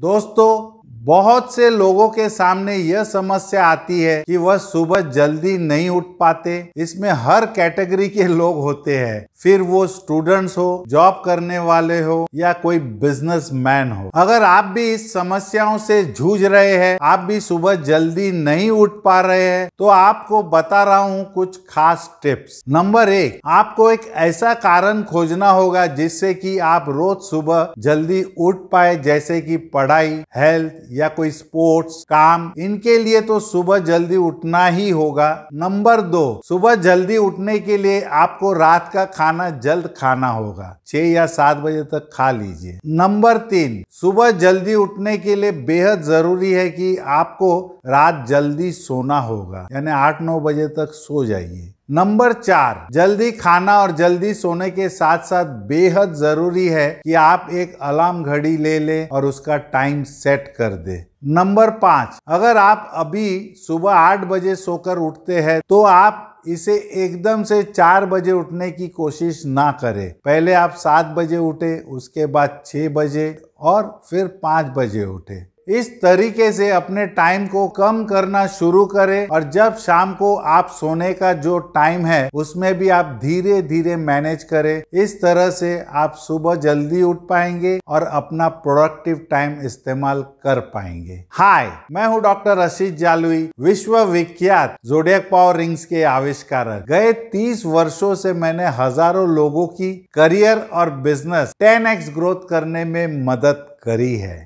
दोस्तों बहुत से लोगों के सामने यह समस्या आती है कि वह सुबह जल्दी नहीं उठ पाते इसमें हर कैटेगरी के लोग होते हैं फिर वो स्टूडेंट्स हो जॉब करने वाले हो या कोई बिजनेसमैन हो अगर आप भी इस समस्याओं से जूझ रहे हैं आप भी सुबह जल्दी नहीं उठ पा रहे हैं तो आपको बता रहा हूँ कुछ खास टिप्स नंबर एक आपको एक ऐसा कारण खोजना होगा जिससे कि आप रोज सुबह जल्दी उठ पाए जैसे कि पढ़ाई हेल्थ या कोई स्पोर्ट्स काम इनके लिए तो सुबह जल्दी उठना ही होगा नंबर दो सुबह जल्दी उठने के लिए आपको रात का खाना जल्द खाना होगा छह या सात बजे तक खा लीजिए नंबर तीन सुबह जल्दी उठने के लिए बेहद जरूरी है कि आपको रात जल्दी सोना होगा यानी आठ नौ बजे तक सो जाइए नंबर चार जल्दी खाना और जल्दी सोने के साथ साथ बेहद जरूरी है कि आप एक अलार्म घड़ी ले ले और उसका टाइम सेट कर दे नंबर पाँच अगर आप अभी सुबह आठ बजे सोकर उठते हैं तो आप इसे एकदम से चार बजे उठने की कोशिश ना करें पहले आप सात बजे उठे उसके बाद छः बजे और फिर पाँच बजे उठे इस तरीके से अपने टाइम को कम करना शुरू करें और जब शाम को आप सोने का जो टाइम है उसमें भी आप धीरे धीरे मैनेज करें इस तरह से आप सुबह जल्दी उठ पाएंगे और अपना प्रोडक्टिव टाइम इस्तेमाल कर पाएंगे हाय मैं हूँ डॉक्टर आशीष जालुई विश्व विख्यात जोडियक पावर रिंग्स के आविष्कारक गए तीस वर्षो से मैंने हजारों लोगों की करियर और बिजनेस टेन ग्रोथ करने में मदद करी है